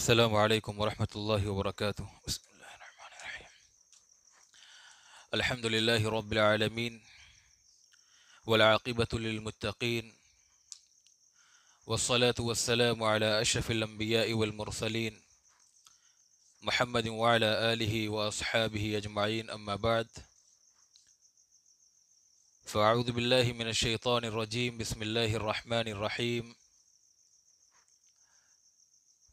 السلام عليكم ورحمة الله وبركاته بسم الله الرحمن الرحيم الحمد لله رب العالمين والعاقبة للمتقين والصلاة والسلام على أشرف الأنبياء والمرسلين محمد وعلى آله وأصحابه أجمعين أما بعد فأعوذ بالله من الشيطان الرجيم بسم الله الرحمن الرحيم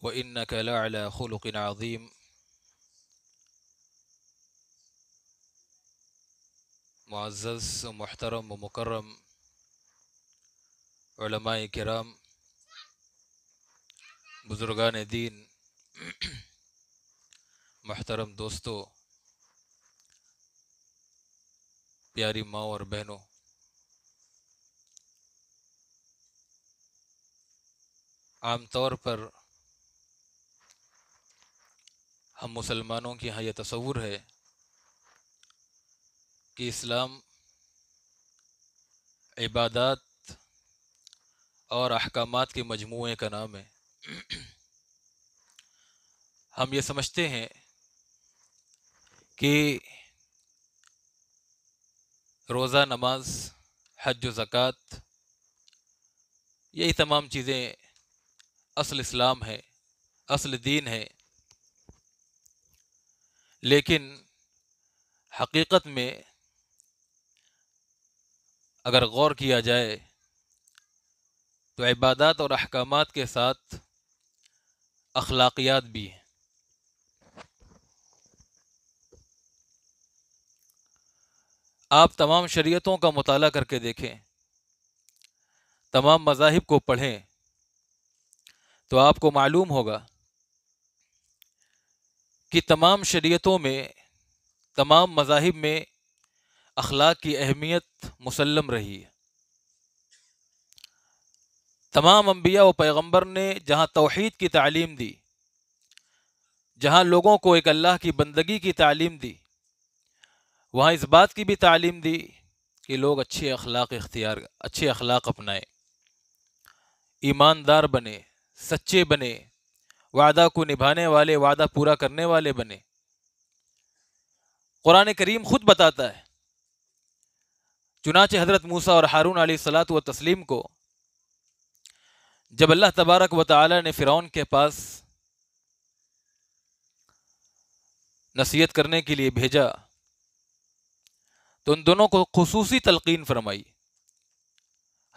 وإنك لعلى خلق عظيم معزز ومحترم ومكرم علماء كرام بزرگان دين محترم دوستو پیاری ماں اور بہنوں عام طور پر हम मुसलमानों के यहाँ यह तस्वुर है कि इस्लाम इबादत और अहकाम के मजमू का नाम है हम ये समझते हैं कि रोज़ा नमाज हज व ज़क़़त यही तमाम चीज़ें असल इस्लाम है असल दीन है लेकिन हकीकत में अगर गौर किया जाए तो इबादत और अहकाम के साथ अखलाकियात भी हैं आप तमाम शरीयतों का मताल करके देखें तमाम मजाहिब को पढ़ें तो आपको मालूम होगा कि तमाम शरीयतों में तमाम मजाहिब में अखलाक की अहमियत मुसलम रही है तमाम अम्बिया व पैगम्बर ने जहाँ तोहद की तालीम दी जहाँ लोगों को एक अल्लाह की बंदगी की तालीम दी वहाँ इस बात की भी तालीम दी कि लोग अच्छे अखलाक इख्तियार अच्छे अखलाक अपनाएं ईमानदार बने सच्चे बने वादा को निभाने वाले वादा पूरा करने वाले बने कुरान करीम खुद बताता है चुनाचे हजरत मूसा और हारून अली सलात व तस्लीम को जब अल्लाह तबारक व तला ने फ़िरौन के पास नसीहत करने के लिए भेजा तो उन दोनों को खसूसी तलकिन फरमाई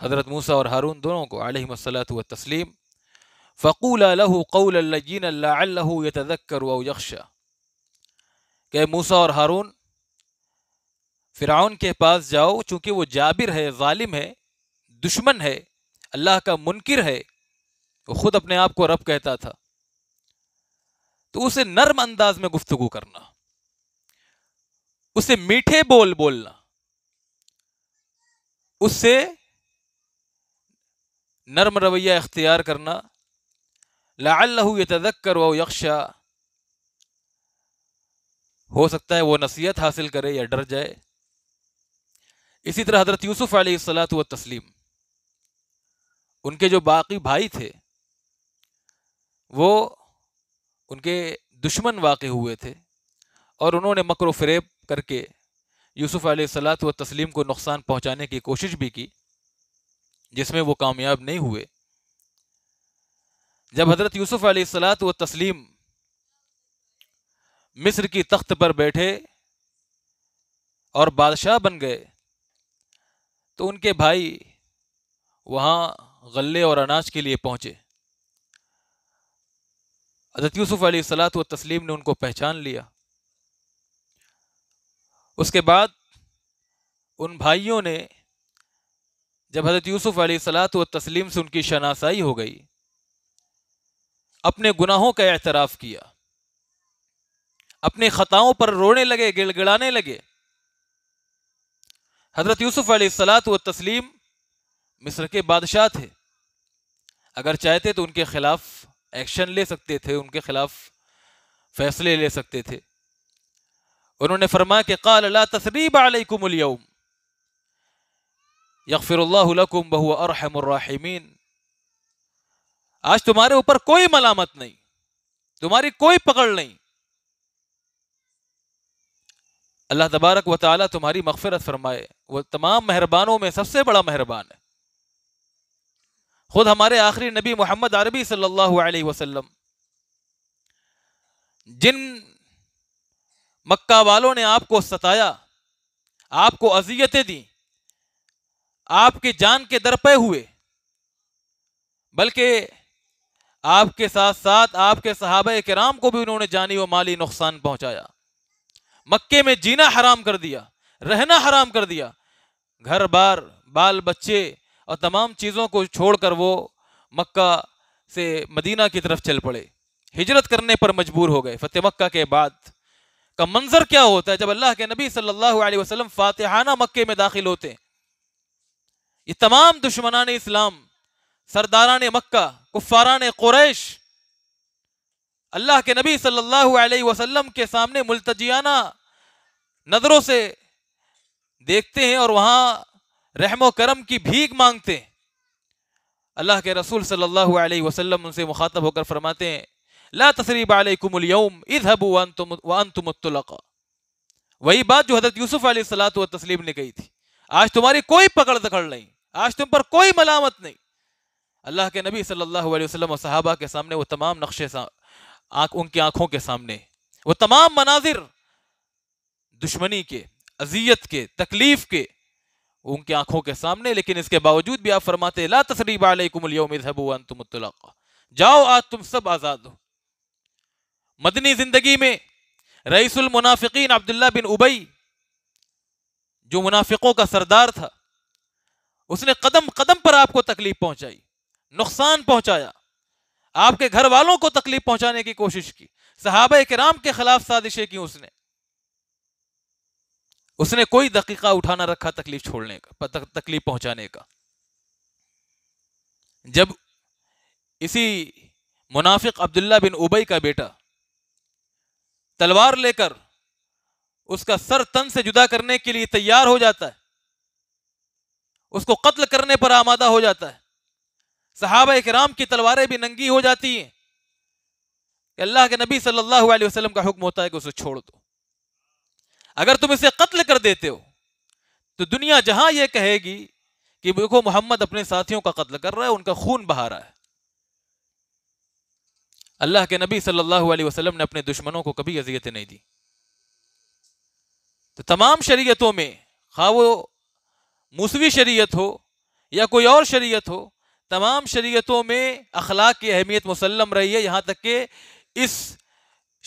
हज़रत मूसा और हारून दोनों को आलमसलात व तस्लीम फ़कूल लहू कौल लजीन लहू यतकर यक्षा के मूसा और हारून फ़िरौन के पास जाओ चूँकि वो जाबिर है ालिम है दुश्मन है अल्लाह का मुनकर है वो खुद अपने आप को रब कहता था तो उसे नर्म अंदाज में गुफ्तगु करना उसे मीठे बोल बोलना उससे नर्म रवैया इख्तियार करना लाल्लहू कर व यक्षा हो सकता है वो नसीहत हासिल करे या डर जाए इसी तरह हज़रत यूसुफ़ सलात व तस्लीम उनके जो बाकी भाई थे वो उनके दुश्मन वाक़ हुए थे और उन्होंने मकर फरेब करके यूसुफ़ सलात व तस्लीम को नुकसान पहुंचाने की कोशिश भी की जिसमें वो कामयाब नहीं हुए जब हज़रत यूसुफ़ सलात व तस्लीम मिस्र की तख्त पर बैठे और बादशाह बन गए तो उनके भाई वहाँ गले और अनाज के लिए पहुँचे हजरत यूसुफ़ सलात व तस्लीम ने उनको पहचान लिया उसके बाद उन भाइयों ने जब हज़रत यूसुफ़ सलात व तस्लीम से उनकी शनासाई हो गई अपने गुनाहों का एतराफ़ किया अपने ख़ताओं पर रोने लगे गिड़गिड़ाने लगे हज़रत यूसुफ सलात व तस्लीम मिस्र के बादशाह थे अगर चाहते तो उनके ख़िलाफ़ एक्शन ले सकते थे उनके ख़िलाफ़ फैसले ले सकते थे उन्होंने फरमाया कि काल अला तसरीब आलकुम यकफ़िरल्लाकुम बहु अरहमरहिमीन आज तुम्हारे ऊपर कोई मलामत नहीं तुम्हारी कोई पकड़ नहीं अल्लाह तबारक व ताली तुम्हारी मगफरत फरमाए वह तमाम मेहरबानों में सबसे बड़ा मेहरबान है खुद हमारे आखिरी नबी मोहम्मद अरबी सल्लल्लाहु अलैहि वसल्लम जिन मक्का वालों ने आपको सताया आपको अजियतें दी आपकी जान के दर पे हुए बल्कि आपके साथ साथ आपके सहाब कराम को भी उन्होंने जानी व माली नुकसान पहुंचाया मक्के में जीना हराम कर दिया रहना हराम कर दिया घर बार बाल बच्चे और तमाम चीज़ों को छोड़कर वो मक्का से मदीना की तरफ चल पड़े हिजरत करने पर मजबूर हो गए फतेह मक्का के बाद का मंजर क्या होता है जब अल्लाह के नबी सल्लल्लाहु अलैहि वसल्लम फातिहाना मक्के में दाखिल होते ये तमाम दुश्मनान इस्लाम सरदारा ने मक्का कुफारा ने कुरैश अल्लाह के नबी सल्लल्लाहु अलैहि वसल्लम के सामने मुलतजियाना नज़रों से देखते हैं और वहाँ रहम करम की भीख मांगते हैं अल्लाह के रसूल सल्लल्लाहु अलैहि वसल्लम उनसे मुखातब होकर फरमाते हैं ला तसरीब अलकुमलयम इधबू वही बात जो हजरत यूसुफ सलात व तस्लीम ने कही थी आज तुम्हारी कोई पकड़ दखड़ नहीं आज तुम पर कोई मलामत नहीं अल्लाह के नबी सल्लल्लाहु अलैहि वसल्लम और सहाबा के सामने वो तमाम नक्शे आँख उनकी आँखों के सामने वो तमाम मनाजिर दुश्मनी के अजियत के तकलीफ के उनकी आंखों के सामने लेकिन इसके बावजूद भी आप फरमाते ला तसरीब जाओ आज तुम सब आज़ाद हो मदनी ज़िंदगी में रईसुल मुनाफिकीन अब्दुल्ला बिन उबई जो मुनाफिकों का सरदार था उसने कदम कदम पर आपको तकलीफ पहुंचाई नुकसान पहुंचाया आपके घर वालों को तकलीफ पहुंचाने की कोशिश की के कराम के खिलाफ साजिशें की उसने उसने कोई दकीका उठाना रखा तकलीफ छोड़ने का तकलीफ पहुंचाने का जब इसी मुनाफिक अब्दुल्ला बिन उबई का बेटा तलवार लेकर उसका सर तन से जुदा करने के लिए तैयार हो जाता है उसको कत्ल करने पर आमादा हो जाता है सहाबा कराम की तलवारें भी नंगी हो जाती हैं अल्लाह के नबी सल्लल्लाहु अलैहि वसल्लम का हुक्म होता है कि उसे छोड़ दो अगर तुम इसे कत्ल कर देते हो तो दुनिया जहां यह कहेगी कि देखो मोहम्मद अपने साथियों का कत्ल कर रहा है उनका खून बहा रहा है अल्लाह के नबी सल्लल्लाहु अलैहि वसल्लम ने अपने दुश्मनों को कभी अजियतें नहीं दी तो तमाम शरीयतों में खा वो मूसवी शरीयत हो या कोई और शरीयत हो तमाम शरीयतों में अखलाक की अहमियत मुसलम रही है यहाँ तक कि इस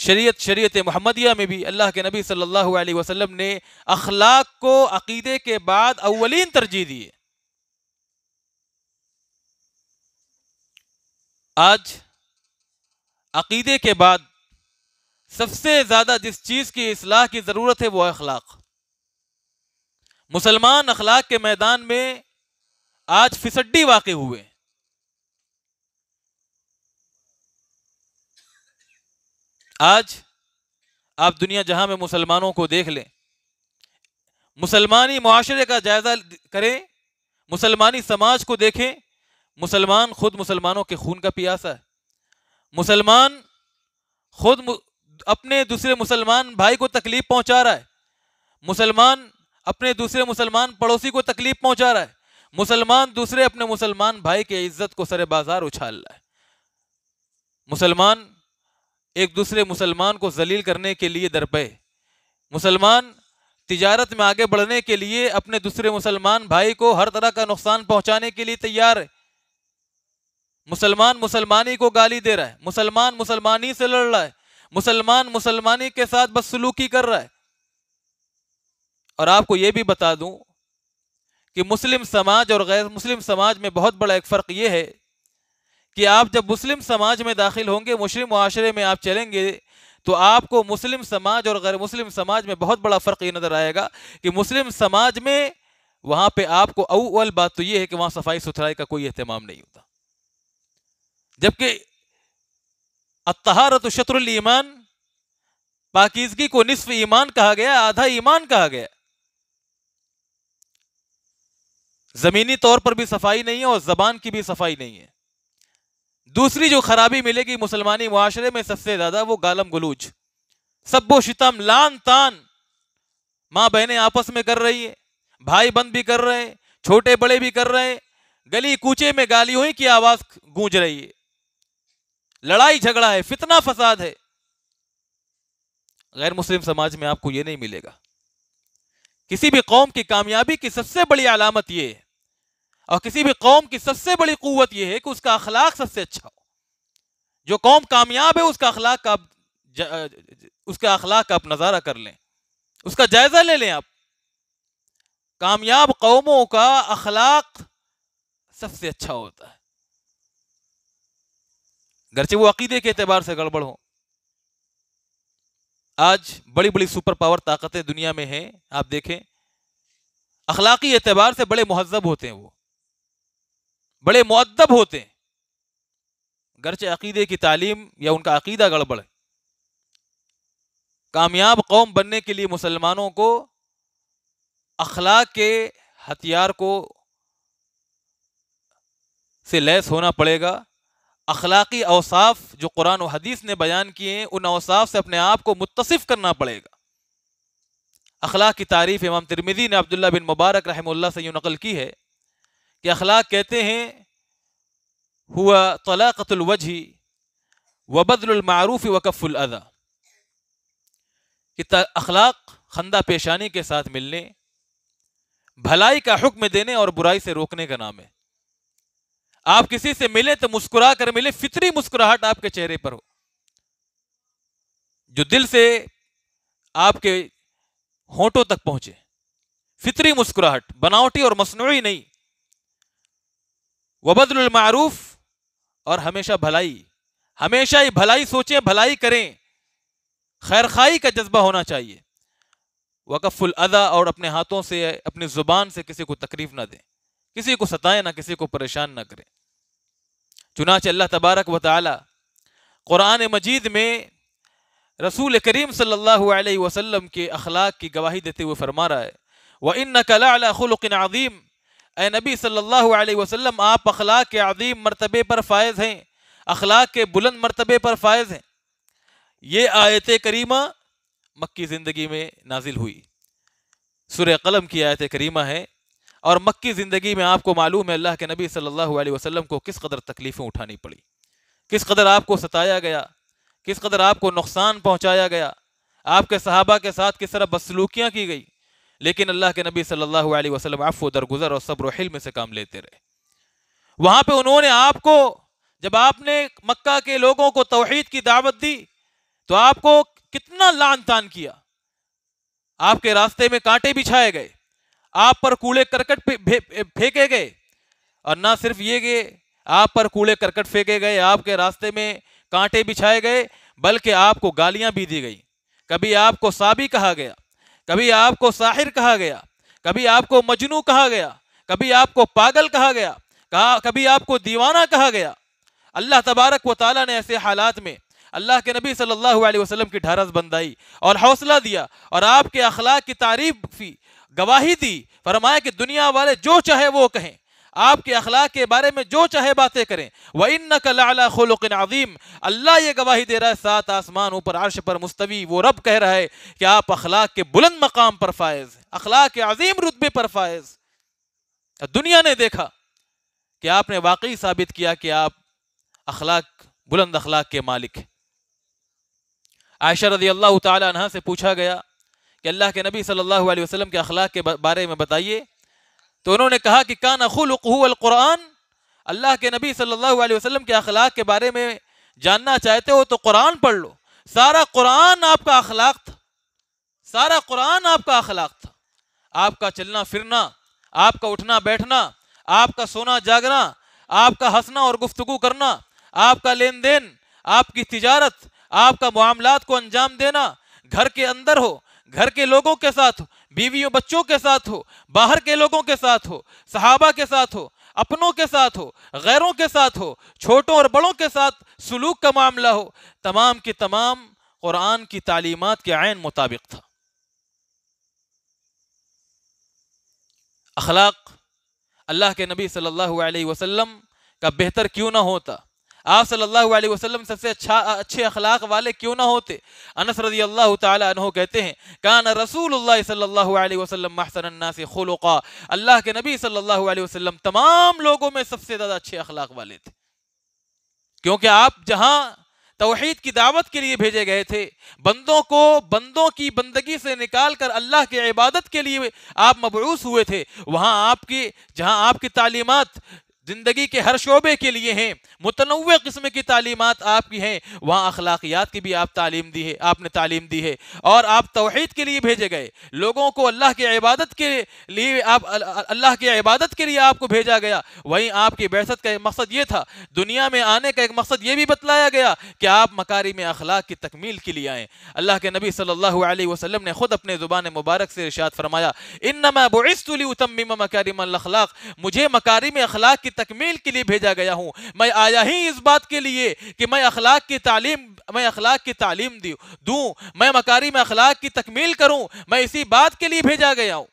शरीयत शरीयत महमदिया में भी अल्लाह के नबी सल्लल्लाहु अलैहि वसल्लम ने अखलाक को अकीदे के बाद अवलिन तरजीह दी आज अकीदे के बाद सबसे ज़्यादा जिस चीज़ की असलाह की ज़रूरत है वो है अखलाक मुसलमान अखलाक के मैदान में आज फिसड्डी वाक़ हुए आज आप दुनिया जहां में मुसलमानों को देख लें मुसलमानी माशरे का जायजा करें मुसलमानी समाज को देखें मुसलमान खुद मुसलमानों के खून का पियासा है मुसलमान खुद अपने दूसरे मुसलमान भाई को तकलीफ पहुंचा रहा है मुसलमान अपने दूसरे मुसलमान पड़ोसी को तकलीफ पहुंचा रहा है मुसलमान दूसरे अपने मुसलमान भाई के इज्जत को सरे बाजार उछाल रहा है मुसलमान एक दूसरे मुसलमान को जलील करने के लिए दरपे मुसलमान तिजारत में आगे बढ़ने के लिए अपने दूसरे मुसलमान भाई को हर तरह का नुकसान पहुंचाने के लिए तैयार है मुसलमान मुसलमानी को गाली दे रहा है मुसलमान मुसलमानी से लड़ रहा है मुसलमान मुसलमानी के साथ बस सलूकी कर रहा है और आपको यह भी बता दूं कि मुस्लिम समाज और गैर मुस्लिम समाज में बहुत बड़ा एक फ़र्क ये है कि आप जब मुस्लिम समाज में दाखिल होंगे मुस्लिम माशरे में आप चलेंगे तो आपको मुस्लिम समाज और गैर मुस्लिम समाज में बहुत बड़ा फ़र्क ये नज़र आएगा कि मुस्लिम समाज में वहाँ पे आपको अव्वल बात तो ये है कि वहाँ सफाई सुथराई का कोई अहतमाम नहीं होता जबकि अतहारत ईमान पाकिजगी को निसफ ईमान कहा गया आधा ईमान कहा गया ज़मीनी तौर पर भी सफाई नहीं है और ज़बान की भी सफाई नहीं है दूसरी जो खराबी मिलेगी मुसलमानी माशरे में सबसे ज्यादा वो गालम गुलूच सबो शितम लान तान माँ बहनें आपस में कर रही है भाई बंद भी कर रहे हैं छोटे बड़े भी कर रहे हैं गली कूचे में गालियों की आवाज गूंज रही है लड़ाई झगड़ा है फितना फसाद है गैर मुस्लिम समाज में आपको ये नहीं मिलेगा किसी भी कौम की कामयाबी की सबसे बड़ी अलामत यह है और किसी भी कौम की सबसे बड़ी क़वत यह है कि उसका अखलाक सबसे अच्छा हो जो कौम कामयाब है उसका अखलाक का आप उसका अखलाक का आप नज़ारा कर लें उसका जायज़ा ले लें आप कामयाब कौमों का अखलाक सबसे अच्छा होता है गरचे वो अकीदे के एतबार से गड़बड़ हो आज बड़ी बड़ी सुपर पावर ताकतें दुनिया में हैं आप देखें अखलाकी एतबार से बड़े महजब होते हैं वो बड़े मददब होते हैं गरचे अकीदे की तालीम या उनका अकीदा गड़बड़ है कामयाब कौम बनने के लिए मुसलमानों को अखलाक के हथियार को से लैस होना पड़ेगा अखलाकी अवसाफ जो कुरान और हदीस ने बयान किए हैं उन अवसाफ से अपने आप को मुतसिफ करना पड़ेगा अखलाक की तारीफ इमाम तिरमिदी ने अब्दुल्ला बिन मुबारक रहमुल्ला से यूँ नकल की है कि अखलाक कहते हैं हुआ तलाक़तुलवजह व बदलमारूफ़ वक़फ़ुलदा कि अखलाक खंदा पेशानी के साथ मिलने भलाई का हुक्म देने और बुराई से रोकने का नाम है आप किसी से मिले तो मुस्कुरा कर मिले फितरी मुस्कुराहट आपके चेहरे पर हो जो दिल से आपके होठों तक पहुंचे फितरी मुस्कुराहट बनावटी और मसनू नहीं वबदलमारूफ और हमेशा भलाई हमेशा ही भलाई सोचें भलाई करें खैर खाई का जज्बा होना चाहिए वकफ़ुल अदा और अपने हाथों से अपनी ज़ुबान से किसी को तकलीफ़ ना दें किसी को सताएं ना किसी को परेशान ना करें चुनाच अल्लाह तबारक व ताली क़ुरान मजीद में रसूल करीम सल्लल्लाहु अलैहि वसल्लम के अखलाक की गवाही देते हुए फरमा रहा है व इन नकला खुलकिन आदीम ए नबी सल्लल्लाहु अलैहि वसल्लम आप अखलाक के अजीम मरतबे पर फायज़ हैं अखलाक के बुलंद मरतबे पर फायज़ हैं ये आयत करीमा मक्की ज़िंदगी में नाजिल हुई सुर कलम की आयत करीमा है और मक्की ज़िंदगी में आपको मालूम है अल्लाह के नबी सल्लल्लाहु अलैहि वसल्लम को किस कदर तकलीफ़ें उठानी पड़ी किस कदर आपको सताया गया किस कदर आपको नुकसान पहुँचाया गया आपके सहाबा के साथ किस तरह बदसलूकियाँ की गई लेकिन अल्लाह के नबी सल्लल्लाहु अलैहि वसल्लम अफ़ो दरगुजर और सब्र हिल्म से काम लेते रहे वहां पे उन्होंने आपको जब आपने मक्का के लोगों को तोहहीद की दावत दी तो आपको कितना लान तान किया आपके रास्ते में कांटे बिछाए गए आप पर कूड़े करकट फेंके गए और ना सिर्फ ये गए आप पर कूड़े करकट फेंके गए आपके रास्ते में कांटे बिछाए गए बल्कि आपको गालियां भी दी गई कभी आपको साबी कहा गया कभी आपको साहिर कहा गया कभी आपको मजनू कहा गया कभी आपको पागल कहा गया कहा कभी आपको दीवाना कहा गया अल्लाह तबारक व ताली ने ऐसे हालात में अल्लाह के नबी सल्लल्लाहु अलैहि वसल्लम की ढारस बंदाई और हौसला दिया और आपके अखलाक की तारीफ की गवाही दी फरमाया कि दुनिया वाले जो चाहे वो कहें आपके अखलाक के बारे में जो चाहे बातें करें व इन कला खलुक़ अज़ीम अल्लाह ये गवाही दे रहा है सात आसमान ऊपर आर्श पर मुस्तवी वो रब कह रहा है कि आप अखलाक के बुलंद मकाम पर फायज़ अखलाक के अजीम रुतबे पर फायज़ दुनिया ने देखा कि आपने वाकई साबित किया कि आप अखलाक बुलंद अखलाक के मालिक हैं आयशा रजी अल्लाह तह से पूछा गया कि अल्लाह के नबी सल्लल्लाहु अलैहि वसल्लम के अखलाक के बारे में बताइए तो उन्होंने कहा कि कान अखुल कुरान अल्लाह के नबी सल्लल्लाहु अलैहि वसल्लम के अखलाक के बारे में जानना चाहते हो तो कुरान पढ़ लो सारा कुरान आपका अखलाक था सारा कुरान आपका अखलाक था आपका चलना फिरना आपका उठना बैठना आपका सोना जागना आपका हंसना और गुफ्तगु करना आपका लेन देन आपकी तिजारत आपका मामलात को अंजाम देना घर के अंदर हो घर के लोगों के साथ हो बीवियों बच्चों के साथ हो बाहर के लोगों के साथ हो सहाबा के साथ हो अपनों के साथ हो गैरों के साथ हो छोटों और बड़ों के साथ सलूक का मामला हो तमाम की तमाम कुरान की तालीमत के आयन मुताबिक था अखलाक अल्लाह के नबी सल्लल्लाहु अलैहि वसल्लम का बेहतर क्यों ना होता आप सल्लल्लाहु अलैहि वसल्लम सबसे अच्छा अच्छे अखलाक वाले क्यों ना होते अनस रजी अल्लाह तहो कहते हैं कान रसूल सल्लल्लाहु अलैहि वसल्लम महसन से खुलका अल्लाह के नबी सल्लल्लाहु अलैहि वसल्लम तमाम लोगों में सबसे ज़्यादा अच्छे अखलाक वाले थे क्योंकि आप जहाँ तोहहीद की दावत के लिए भेजे गए थे बंदों को बंदों की बंदगी से निकाल कर अल्लाह की इबादत के लिए आप मबरूस हुए थे वहाँ आपकी जहाँ आपकी तालीमत ज़िंदगी के हर शोबे के लिए हैं मुतनव किस्म की तालीमत आपकी हैं वहाँ अखलाकियात की भी आप तालीम दी है आपने तालीम दी है और आप तोहद के लिए भेजे गए लोगों को अल्लाह की इबादत के लिए आप अल्लाह की इबादत के लिए आपको भेजा गया वहीं आपकी बहसत का एक मकसद ये था दुनिया में आने का एक मकसद ये भी बतलाया गया कि आप मकारी में अखलाक की तकमील के लिए आएँ अल्लाह के नबी सल्ह वसलम ने ख़ुद अपने ज़ुबान मुबारक से रिशात फरमाया इन नमा बोस्तुली उतम मकारिम मुझे मकारी में अखलाक की की तकमील के लिए भेजा गया हूँ मैं आया ही इस बात के लिए कि मैं अखलाक की तालीम मैं अखलाक की तालीम दी दूँ मैं मकारी में अखलाक की तकमील करूँ मैं इसी बात के लिए भेजा गया हूँ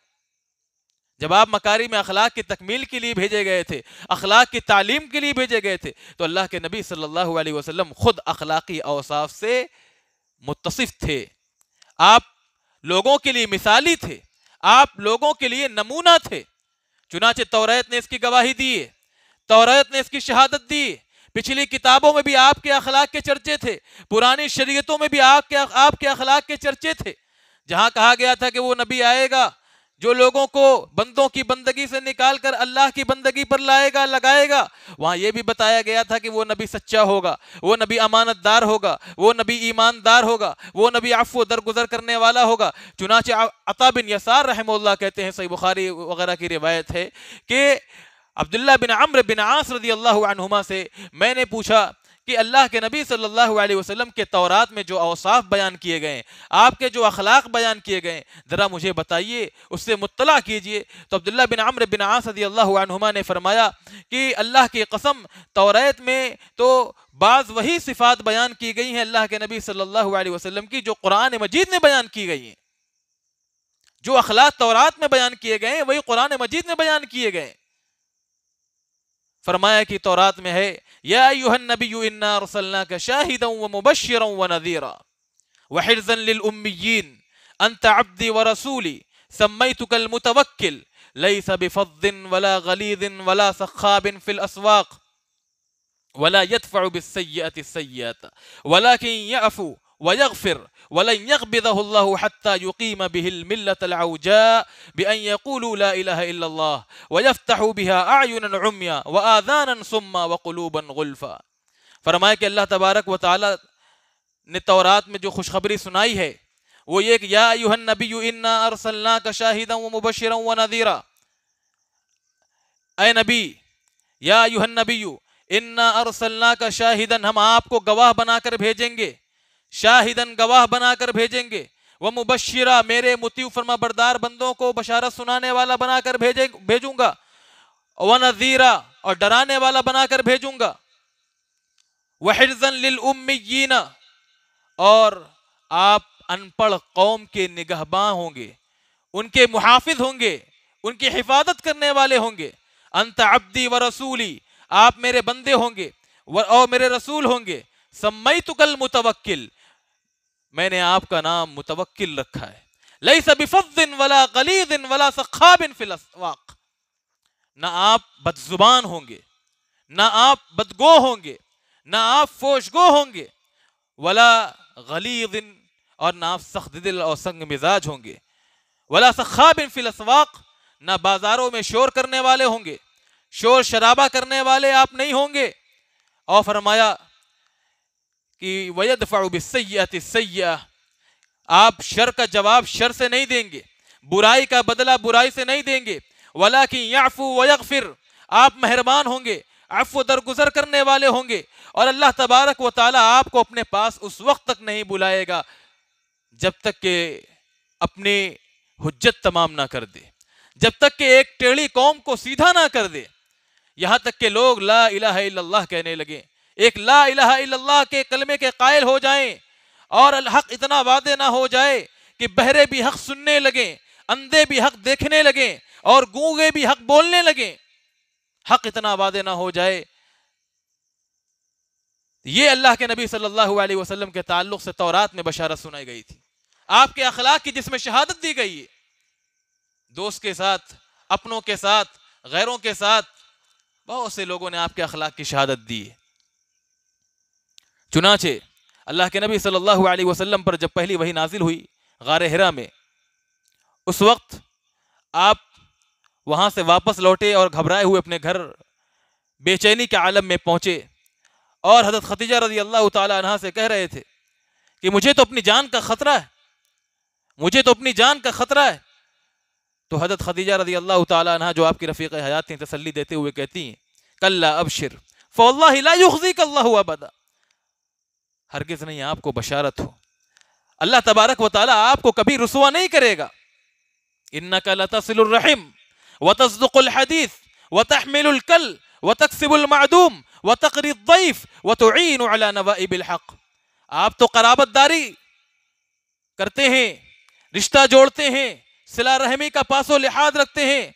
जब आप मकारी में अखलाक की तकमील के लिए भेजे गए थे अखलाक की तालीम के लिए भेजे गए थे तो अल्लाह के नबी सल्लल्लाहु अलैहि वसल्लम खुद अखलाकी अवसाफ से मुतसिफ थे आप लोगों के लिए मिसाली थे आप लोगों के लिए नमूना थे चुनाचे तौरत ने इसकी गवाही दी है तौरात ने इसकी शहादत दी पिछली किताबों में भी आपके अखलाक के चर्चे थे पुरानी शरीयतों में भी आपके आपके अखलाक के चर्चे थे जहां कहा गया था कि वो नबी आएगा जो लोगों को बंदों की बंदगी से निकाल कर अल्लाह की बंदगी पर लाएगा लगाएगा वहां ये भी बताया गया था कि वो नबी सच्चा होगा वो नबी अमानतदार होगा वो नबी ईमानदार होगा वो नबी अफो दरगुजर करने वाला होगा चुनाचे अता बिन यसार रहमल्ला कहते हैं सही बुखारी वगैरह की रिवायत है कि अब्दुल्ला बिन अम्र बिन आस रदी अल्लाहुमा से मैंने पूछा कि अल्लाह के नबी सल्लल्लाहु अलैहि वसल्लम के तौरात में जो अवसाफ बयान किए गए आपके जो अखलाक बयान किए गए ज़रा मुझे बताइए उससे मुतला कीजिए तो अब्दुल्ला बिन अम्र बिन आसदी अल्लाहुमा ने फरमाया कि अल्लाह की कसम तौरात में तो बाज़ वही सिफ़ात बयान की गई हैं अल्लाह के नबी सल्लल्लाहु अलैहि वसल्लम की जो कुरान मजीद में बयान की गई हैं जो अखलाक तौरात में बयान किए गए हैं वही कुरान मजीद में बयान किए गए فرمایا کہ تورات میں ہے یا ایوہ النبی انا رسلناک شاہدا و مبشرا و نذیرا و للامیین انت عبدی و رسولی سمیتک المتوکل ليس بفض ولا غليظ ولا سخاب في الأسواق ولا يدفع بالسيئة السيئة ولكن يعفو ويغفر वलयबीम बिहिलमिल्लतलाउजा बन यकूलू ला इला वयफ़्तु बिहा आयुन उमिया व आदान सुम्मा व कलूबन गुल्फ़ा फरमाया कि अल्लाह तबारक व ताली ने तौरात में जो खुशखबरी सुनाई है वो ये कि या यूहन नबी इन्ना अरसल्ला का शाहिदा व मुबशरा व नदीरा ए नबी या यूहन नबी इन्ना अरसल्ला का शाहिदन हम आपको गवाह बनाकर भेजेंगे शाहिदन गवाह बनाकर भेजेंगे व मुबशरा मेरे मुती फरमा बरदार बंदों को बशारत सुनाने वाला बनाकर भेजे भेजूंगा व नज़ीरा और डराने वाला बनाकर भेजूंगा वहरजन लिल उम्मीना और आप अनपढ़ कौम के निगहबान होंगे उनके मुहाफिज होंगे उनकी हिफाजत करने वाले होंगे अंत अब्दी व रसूली आप मेरे बंदे होंगे और मेरे रसूल होंगे सम्मई तुकल मुतवक्किल मैंने आपका नाम मुतवक्किल रखा है लई सभी वला गलीदिन वला सखाबिन फिलवाक ना आप बदजुबान होंगे ना आप बदगो होंगे ना आप फोशगो होंगे वला दिन और ना आप सख्त दिल और संग मिजाज होंगे वला सखाबिन फिलवाक ना बाज़ारों में शोर करने वाले होंगे शोर शराबा करने वाले आप नहीं होंगे और फरमाया कि वयदफ़ा सैत सैया आप शर का जवाब शर से नहीं देंगे बुराई का बदला बुराई से नहीं देंगे वला कि याफ़ू फिर आप मेहरबान होंगे अफ़ो दरगुजर करने वाले होंगे और अल्लाह तबारक व ताली आपको अपने पास उस वक्त तक नहीं बुलाएगा जब तक के अपनी हजत तमाम ना कर दे जब तक के एक टेढ़ी कौम को सीधा ना कर दे यहाँ तक के लोग ला इला कहने लगे एक ला इला के कलमे के कायल हो जाएं और हक इतना वादे ना हो जाए कि बहरे भी हक सुनने लगें अंधे भी हक देखने लगें और गूंगे भी हक बोलने लगें हक इतना वादे ना हो जाए ये अल्लाह के नबी सल्लल्लाहु अलैहि वसल्लम के ताल्लुक से तौरात में बशारत सुनाई गई थी आपके अखलाक की जिसमें शहादत दी गई है दोस्त के साथ अपनों के साथ गैरों के साथ बहुत से लोगों ने आपके अखलाक की शहादत दी है चुनाचे अल्लाह के नबी सल्लल्लाहु अलैहि वसल्लम पर जब पहली वही नाजिल हुई गार हरा में उस वक्त आप वहाँ से वापस लौटे और घबराए हुए अपने घर बेचैनी के आलम में पहुँचे और हजरत खतीजा रजी अल्लाह तह से कह रहे थे कि मुझे तो अपनी जान का ख़तरा है मुझे तो अपनी जान का ख़तरा है तो हजरत खदीजा रजी अल्लाह तह जो आपकी रफ़ीक हयात थी तसली देते हुए कहती हैं कल्ला अब शिर फ़ोल्ला हिला कल्ला हुआ बदा हरगिज़ नहीं आपको बशारत हो अल्लाह तबारक व ताली आपको कभी रसुआ नहीं करेगा इन्ना का लतसिलरहिम व हदीस व तहमिलकल व तकसिबुलमदूम व तकरीफ़ व तोन नवाबिलहक आप तो कराबतदारी करते हैं रिश्ता जोड़ते हैं सिला रहमी का पासो लिहाज रखते हैं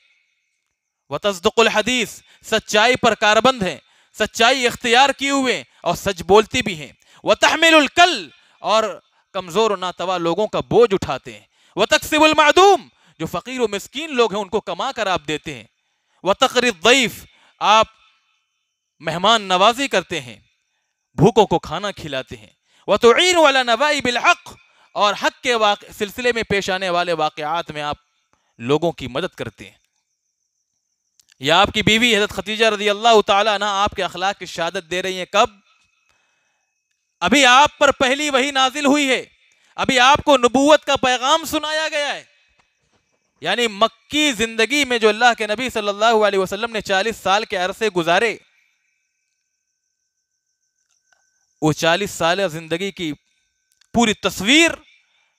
व हदीस सच्चाई पर कारबंद हैं सच्चाई इख्तियार किए हुए और सच बोलती भी हैं व तहमिल कल और कमज़ोर नातवा लोगों का बोझ उठाते हैं व तकसिबुलमूम जो फ़कीर व मस्किन लोग हैं उनको कमा कर आप देते हैं व तकरीफ़ आप मेहमान नवाजी करते हैं भूखों को खाना खिलाते हैं व ईन वाला नवाई बिलहक और हक के वाक सिलसिले में पेश आने वाले वाक़ात में आप लोगों की मदद करते हैं या आपकी बीवी हजरत खतीजा रजी अल्लाह तक आपके अखलाक की शहादत दे रही हैं कब अभी आप पर पहली वही नाजिल हुई है अभी आपको नबूवत का पैगाम सुनाया गया है यानी मक्की जिंदगी में जो अल्लाह के नबी सल्लल्लाहु अलैहि वसल्लम ने 40 साल के अरसे गुजारे वो 40 साल जिंदगी की पूरी तस्वीर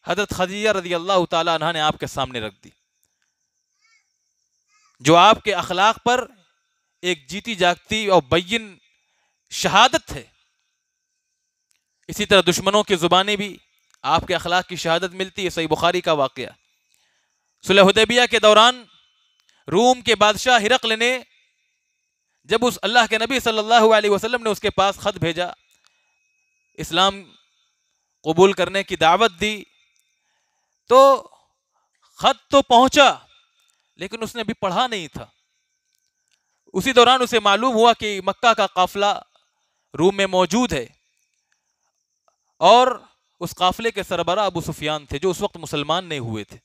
हजरत खदीजा रजी अल्लाह तह ने आपके सामने रख दी जो आपके अखलाक पर एक जीती जागती और बैन शहादत है इसी तरह दुश्मनों की ज़ुबानी भी आपके अखलाक की शहादत मिलती है सही बुखारी का वाक़ सुलहदबिया के दौरान रूम के बादशाह हिरकल ने जब उस अल्लाह के नबी सल्लल्लाहु अलैहि वसल्लम ने उसके पास ख़त भेजा इस्लाम कबूल करने की दावत दी तो ख़त तो पहुंचा लेकिन उसने अभी पढ़ा नहीं था उसी दौरान उसे मालूम हुआ कि मक्का का काफिला रूम में मौजूद है और उस काफिले के सरबरा अबू सुफियान थे जो उस वक्त मुसलमान नहीं हुए थे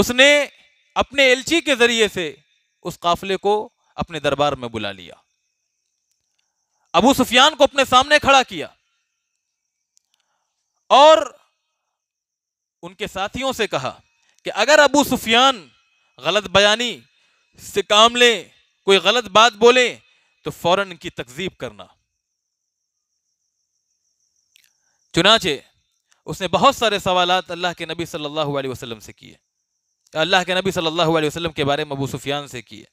उसने अपने एलची के जरिए से उस काफिले को अपने दरबार में बुला लिया अबू सुफियान को अपने सामने खड़ा किया और उनके साथियों से कहा कि अगर अबू सुफियान गलत बयानी से काम लें कोई गलत बात बोले तो फौरन की तकजीब करना चुनाचे उसने बहुत सारे सवाल अल्लाह के नबी सल्लल्लाहु अलैहि वसल्लम से किए अल्लाह के नबी सल्लल्लाहु अलैहि वसल्लम के बारे में अबू सुफियान से किए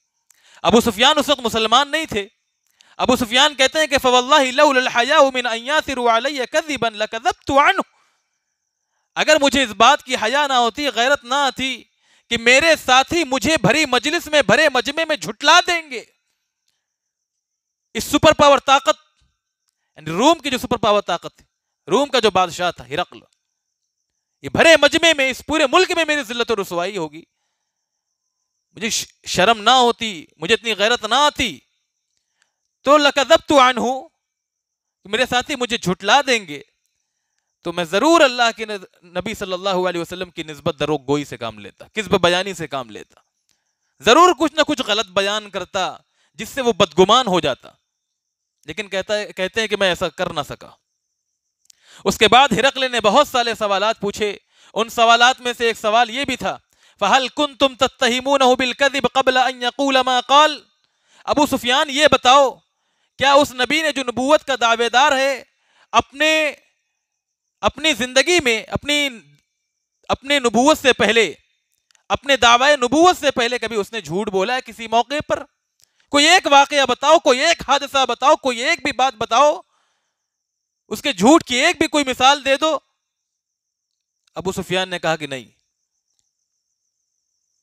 अबू सुफियान उस वक्त मुसलमान नहीं थे अबू सुफियान कहते हैं कि फ़वल्लाबन अगर मुझे इस बात की हया ना होती गैरत ना आती कि मेरे साथी मुझे भरी मजलिस में भरे मजमे में झुटला देंगे इस सुपर पावर ताकत रोम की जो सुपर पावर ताकत थी रूम का जो बादशाह था हिरकल ये भरे मजमे में इस पूरे मुल्क में मेरी जिल्लत रसवाई होगी मुझे शर्म ना होती मुझे इतनी गैरत ना आती तो लकदब तो आन हूँ मेरे साथी मुझे झुटला देंगे तो मैं ज़रूर अल्लाह के नबी सल्लल्लाहु अलैहि वसल्लम की नस्बत दरोग गोई से काम लेता किस बयानी से काम लेता ज़रूर कुछ ना कुछ गलत बयान करता जिससे वो बदगुमान हो जाता लेकिन कहता है कहते हैं कि मैं ऐसा कर ना सका उसके बाद हिरकल ने बहुत सारे सवाल पूछे उन सवाल में से एक सवाल ये भी था फ़हल कुन तुम तत्मून बिलकब कबल अबू सुफियान ये बताओ क्या उस नबी ने जो नबूत का दावेदार है अपने अपनी ज़िंदगी में अपनी अपने नबूत से पहले अपने दावा नबूत से पहले कभी उसने झूठ बोला है किसी मौके पर कोई एक वाक़ बताओ कोई एक हादसा बताओ कोई एक भी बात बताओ उसके झूठ की एक भी कोई मिसाल दे दो अबू सुफियान ने कहा कि नहीं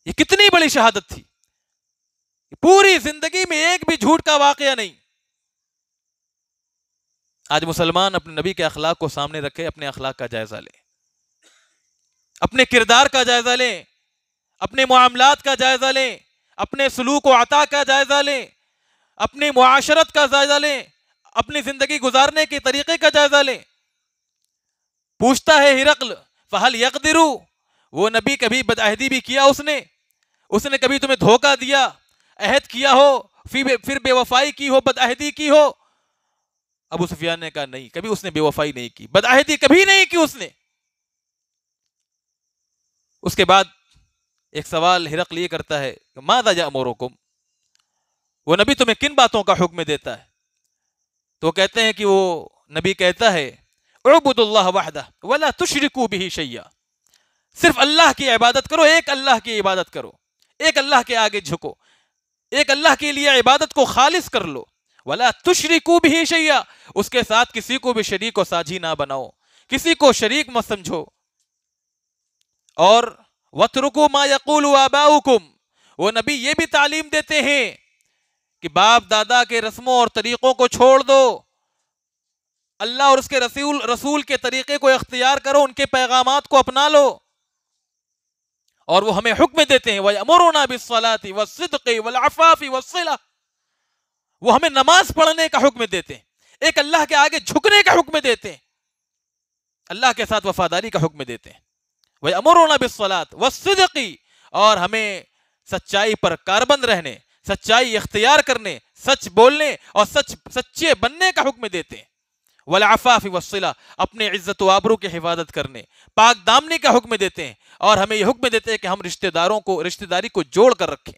ये कितनी बड़ी शहादत थी पूरी जिंदगी में एक भी झूठ का वाकया नहीं आज मुसलमान अपने नबी के अखलाक को सामने रखे अपने अखलाक का जायजा लें अपने किरदार का जायजा लें अपने मामलात का जायजा लें अपने सलूक व अता का जायजा लें अपनी मुआशरत का जायजा लें अपनी जिंदगी गुजारने के तरीके का जायजा लें पूछता है हिरकल फहल यकदिरू वो नबी कभी बदअहदी भी किया उसने उसने कभी तुम्हें धोखा दिया अहद किया हो फिर फिर बेवफाई की हो बदहदी की हो अब सुफियान ने कहा नहीं कभी उसने बेवफाई नहीं की बदहदी कभी नहीं की उसने उसके बाद एक सवाल हिरक लिए करता है मादा जा को वो नबी तुम्हें किन बातों का हुक्म देता है तो कहते हैं कि वो नबी कहता है अबुदुल्लाह वाहदा वाला तुशरिकू भी शैया सिर्फ अल्लाह की इबादत करो एक अल्लाह की इबादत करो एक अल्लाह के आगे झुको एक अल्लाह के लिए इबादत को खालिश कर लो वाला तुशरिकू भी शैया उसके साथ किसी को भी शरीक और साझी ना बनाओ किसी को शरीक मत समझो और वतरुको मा यकुल आबाउकुम वो नबी ये भी तालीम देते हैं कि बाप दादा के रस्मों और तरीक़ों को छोड़ दो अल्लाह और उसके रसूल रसूल के तरीक़े को इख्तियार करो उनके पैगाम को अपना लो और वो हमें हुक्म देते हैं वह अमरोना बिसलाती व सिदकी वफाफी वसिला वो हमें नमाज पढ़ने का हुक्म देते हैं एक अल्लाह के आगे झुकने का हुक्म देते हैं अल्लाह के साथ वफादारी का हुक्म देते हैं वह अमरोना बिसलात व सिदकी और हमें सच्चाई पर कारबंद रहने सच्चाई इख्तियार करने सच बोलने और सच सच्चे बनने का हुक्म देते हैं वलाफ़ाफ़ी वसीला अपने इज़्ज़त व आबरू की हिफाजत करने पाक दामनी का हुक्म देते हैं और हमें यह हुक्म देते हैं कि हम रिश्तेदारों को रिश्तेदारी को जोड़ कर रखें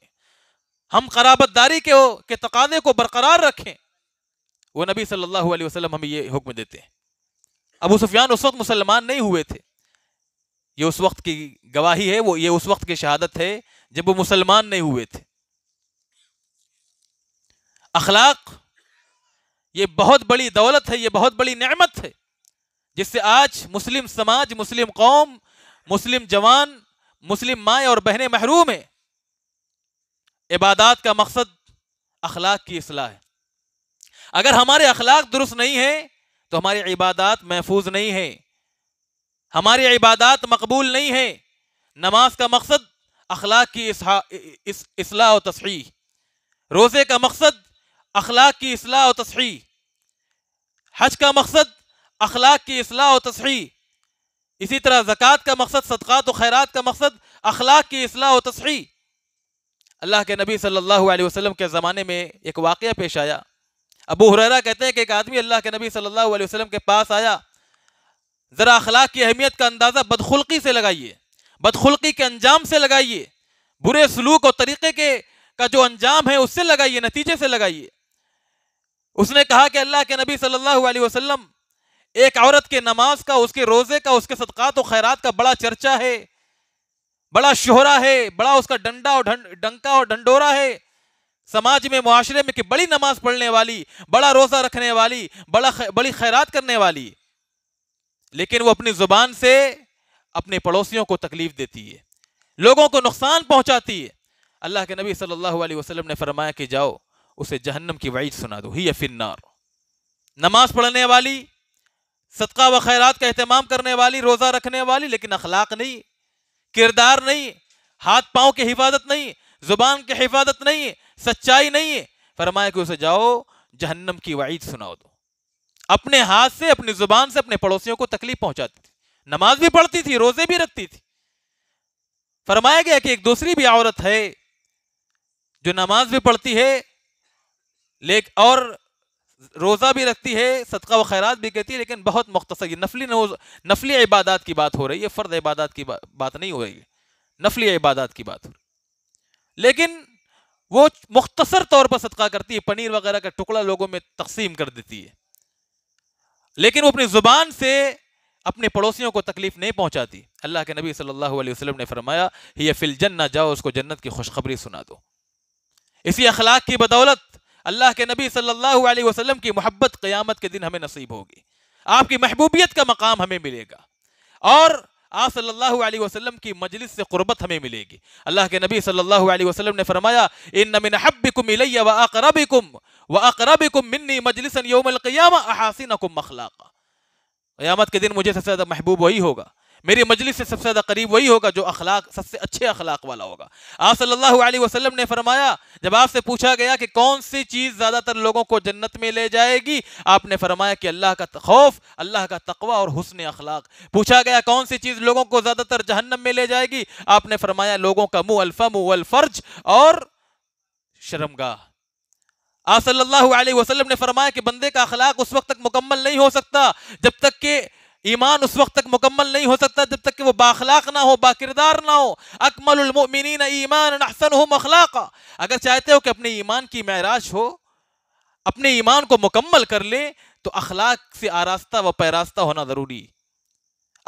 हम कराबतदारी के के तकादे को बरकरार रखें वो नबी सल्लल्लाहु अलैहि वसल्लम हमें ये हुक्म देते हैं अबू सुफियान उस वक्त मुसलमान नहीं हुए थे ये उस वक्त की गवाही है वो ये उस वक्त की शहादत है जब वो मुसलमान नहीं हुए थे अखलाक ये बहुत बड़ी दौलत है ये बहुत बड़ी नमत है जिससे आज मुस्लिम समाज मुस्लिम कौम मुस्लिम जवान मुस्लिम माएँ और बहनें महरूम हैं इबादत का मकसद अखलाक की असलाह है अगर हमारे अखलाक दुरुस्त नहीं हैं तो हमारी इबादत महफूज नहीं है हमारी इबादत मकबूल नहीं है नमाज का मकसद अखलाक की इसलाह इस, और तस्ह रोज़े का मकसद अखलाक की असलाह और तस्ही हज का मकसद अखलाक की असलाह और तस्ही इसी तरह ज़क़़त का मकसद सदक़ात और खैरात का मकसद अखलाक की असलाह और तस्ही अल्लाह के नबी सल्लल्लाहु अलैहि वसल्लम के ज़माने में एक वाक़ पेश आया अबू हुररा कहते हैं कि एक आदमी अल्लाह के नबी सल्लल्लाहु अलैहि वसल्लम के पास आया ज़रा अखलाक की अहमियत का अंदाज़ा बदखुल्की से लगाइए बदखुल्की के अंजाम से लगाइए बुरे सलूक और तरीक़े के का जो अंजाम है उससे लगाइए नतीजे से लगाइए उसने कहा कि अल्लाह के नबी सल्लल्लाहु अलैहि वसल्लम एक औरत के नमाज का उसके रोजे का उसके सदक़ात और खैरात का बड़ा चर्चा है बड़ा शोहरा है बड़ा उसका डंडा और डंका और डंडोरा है समाज में मुआशरे में कि बड़ी नमाज पढ़ने वाली बड़ा रोजा रखने वाली बड़ा बड़ी खैरात करने वाली लेकिन वो अपनी जुबान से अपने पड़ोसियों को तकलीफ देती है लोगों को नुकसान पहुंचाती है अल्लाह के नबी सल्लल्लाहु अलैहि वसल्लम ने फरमाया कि जाओ उसे जहन्नम की वाइद सुना दो ही फिन्नार नमाज पढ़ने वाली सदका व खैरात का अहतमाम करने वाली रोज़ा रखने वाली लेकिन अखलाक नहीं किरदार नहीं हाथ पाँव की हिफाजत नहीं ज़ुबान की हिफाजत नहीं सच्चाई नहीं फरमाया कि उसे जाओ जहन्नम की वाइद सुना दो अपने हाथ से अपनी ज़ुबान से अपने पड़ोसियों को तकलीफ पहुंचाती थी नमाज भी पढ़ती थी रोज़े भी रखती थी फरमाया गया कि एक दूसरी भी औरत है जो नमाज भी पढ़ती है लेक और रोज़ा भी रखती है सदका व खैरात भी कहती है लेकिन बहुत मख्तसर ये नफली नफली इबादत की बात हो रही है फ़र्द इबादत की बा, बात नहीं हो रही है नफली इबादत की बात हो रही लेकिन वो मुख्तसर तौर पर सदका करती है पनीर वगैरह का टुकड़ा लोगों में तकसीम कर देती है लेकिन वो अपनी ज़ुबान से अपने पड़ोसियों को तकलीफ नहीं पहुँचाती अल्लाह के नबी सल्ला वसलम ने फरमाया फिल जन्ना जाओ उसको जन्नत की खुशखबरी सुना दो इसी अखलाक की बदौलत अल्लाह के नबी सल्लल्लाहु अलैहि वसल्लम की मोहब्बत क़यामत के दिन हमें नसीब होगी आपकी महबूबियत का मकाम हमें मिलेगा और आप सल्लल्लाहु अलैहि वसल्लम की मजलिस से क़ुरबत हमें मिलेगी अल्लाह के नबी सल्लल्लाहु अलैहि वसल्लम ने फरमाया इन मिन हब्बिकुम इलैया व अकरबिकुम व अकरबिकुम मिन्नी मजलिसन यौमल क़ियामा अहासिनकुम मखलाक़ा क़यामत के दिन मुझे सबसे ज़्यादा महबूब वही होगा मेरी मजलिस से सबसे ज़्यादा करीब वही होगा जो अखलाक सबसे अच्छे अखलाक वाला होगा आप सल्लल्लाहु अलैहि वसल्लम ने फरमाया जब आपसे पूछा गया कि कौन सी चीज़ ज़्यादातर लोगों को जन्नत में ले जाएगी आपने फरमाया कि अल्लाह का खौफ अल्लाह का तकवा और हसन अखलाक पूछा गया कौन सी चीज़ लोगों को ज़्यादातर जहन्नम में ले जाएगी आपने फरमाया लोगों का मुँह अल्फ़म अलफर्ज और शर्मगाह आप सल्लल्लाहु अलैहि वसल्लम ने फरमाया कि बंदे का अखलाक उस वक्त तक मुकम्मल नहीं हो सकता जब तक कि ईमान उस वक्त तक मुकम्मल नहीं हो सकता जब तक कि वो बाखलाक ना हो बाकिरदार ना हो अकमलमिन ईमान अहसन हो मखलाक अगर चाहते हो कि अपने ईमान की महराज हो अपने ईमान को मुकम्मल कर ले तो अखलाक से आरास्ता व पैरास्ता होना ज़रूरी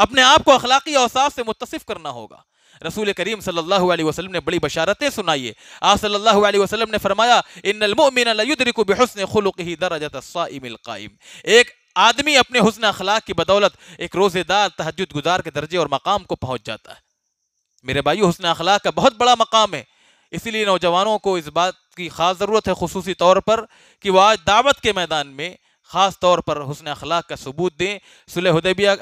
अपने आप को अखलाकी अवसाफ से मुतसिफ करना होगा रसूल करीम सल्लल्लाहु अलैहि वसल्लम ने बड़ी बशारतें सुनाई आप सल्लल्लाहु अलैहि वसल्लम ने फरमाया इनमिन बेहसन खुल ही दराजत एक आदमी अपने हसन अखलाक की बदौलत एक रोज़ेदार तहजद गुजार के दर्जे और मकाम को पहुँच जाता है मेरे भाई हसन अखलाक का बहुत बड़ा मकाम है इसीलिए नौजवानों को इस बात की ख़ास ज़रूरत है खसूसी तौर पर कि वह आज दावत के मैदान में ख़ास तौर पर हुसन अखलाक का सबूत दें सुलहदेबिया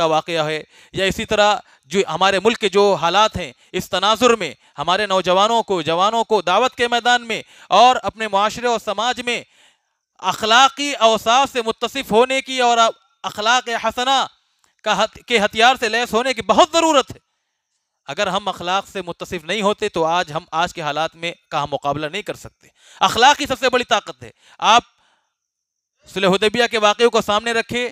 का वाक़ है या इसी तरह जो हमारे मुल्क के जो हालात हैं इस तनाजुर में हमारे नौजवानों को जवानों को दावत के मैदान में और अपने माशरे और समाज में अखलाक़ी अवसाफ से मुतसफ़ होने की और अखलाक हसना का हत, के हथियार से लैस होने की बहुत ज़रूरत है अगर हम अखलाक से मुतसफ़ नहीं होते तो आज हम आज के हालात में का हम मुकाबला नहीं कर सकते अखलाक ही सबसे बड़ी ताकत है आप सुलहदबिया के वाक़े को सामने रखिए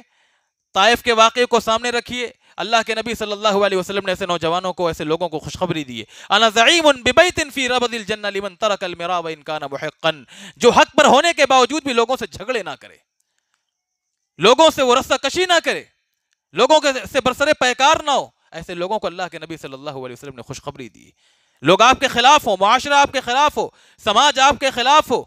ताइफ के वाक़े को सामने रखिए अल्लाह के नबी सल्लल्लाहु अलैहि वसल्लम ने ऐसे नौजवानों को ऐसे लोगों को खुशखबरी दी अना ज़ईम फी रबदिल लिमन मिरा व इन जो हक पर होने के बावजूद भी लोगों से झगड़े ना करे लोगों से वो रस्ता कशी ना करे लोगों के से बरसरे पैकार ना हो ऐसे लोगों को अल्लाह के नबी सल्लल्लाहु अलैहि वसल्लम ने खुशखबरी दी लोग आपके खिलाफ हो माशरा आपके खिलाफ हो समाज आपके खिलाफ हो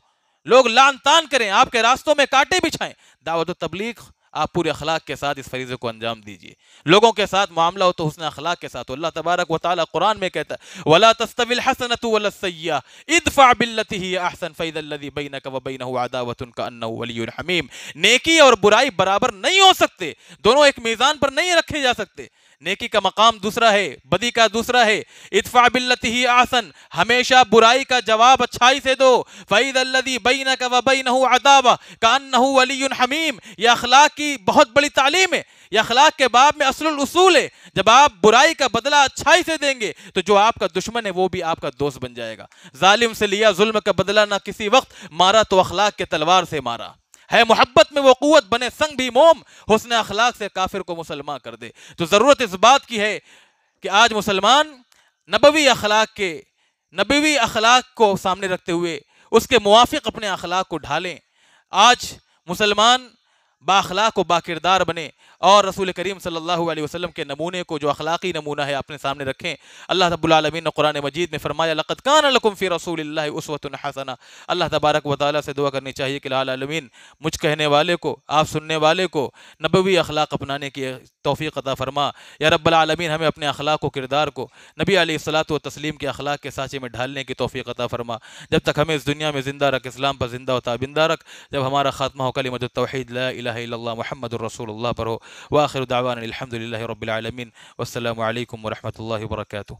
लोग लान तान करें आपके रास्तों में कांटे बिछाएं दावत तबलीग आप पूरे अखलाक के साथ इस फरीज़े को अंजाम दीजिए लोगों के साथ मामला हो तो हसन अखलाक के साथ अल्लाह तबारक व ताली कुरान में कहता है वला तस्तविल हसनत वलसैया इदफ़ा बिल्लती ही अहसन फ़ैज़ल्लज़ी बैनक व बैनहु अदावतुन कअन्नहु वलियुल हमीम नेकी और बुराई बराबर नहीं हो सकते दोनों एक मीज़ान पर नहीं रखे जा सकते नेकी का मकाम दूसरा है बदी का दूसरा है इतफ़ा बिल्लत ही आसन हमेशा बुराई का जवाब अच्छाई से दो फ़ैद अल्लदी न का बई नहू अदाब कान नहू अली हमीम यह अखलाक की बहुत बड़ी तालीम है यह अखलाक के बाब में असल असूल है जब आप बुराई का बदला अच्छाई से देंगे तो जो आपका दुश्मन है वो भी आपका दोस्त बन जाएगा जालिम से लिया जुल्म का बदला ना किसी वक्त मारा तो अखलाक के तलवार से मारा है मोहब्बत में वो कुत बने संग भी मोम हुसन अखलाक से काफिर को मुसलमान कर दे तो ज़रूरत इस बात की है कि आज मुसलमान नबवी अखलाक के नबीवी अखलाक को सामने रखते हुए उसके मुआफ़ अपने अखलाक को ढालें आज मुसलमान बाखलाक व किरदार बने और रसूल करीम सल्लल्लाहु अलैहि वसल्लम के नमूने को जो अखलाकी नमूना है अपने सामने रखें अल्लाह तब्बुलमीन ने कुरान मजीद में फरमाया लक़त कान लकुम फ़ी रसूल उसवत हसना अल्लाह तबारक व ताली से दुआ करनी चाहिए कि लालमीन मुझ कहने वाले को आप सुनने वाले को नबवी अखलाक अपनाने की तोफ़ी अता फ़रमा या आलमीन हमें अपने अखलाक व किरदार को नबी अलैहिस्सलातु व तस्लीम के अखलाक के साँचे में ढालने की तोफ़ी अता फ़रमा जब तक हमें इस दुनिया में ज़िंदा रख इस्लाम पर ज़िंदा व ताबिंदा रख जब हमारा खात्मा हो कल मद तोहद ला रसूल पर हो واخر دعوانا الحمد لله رب العالمين والسلام عليكم ورحمه الله وبركاته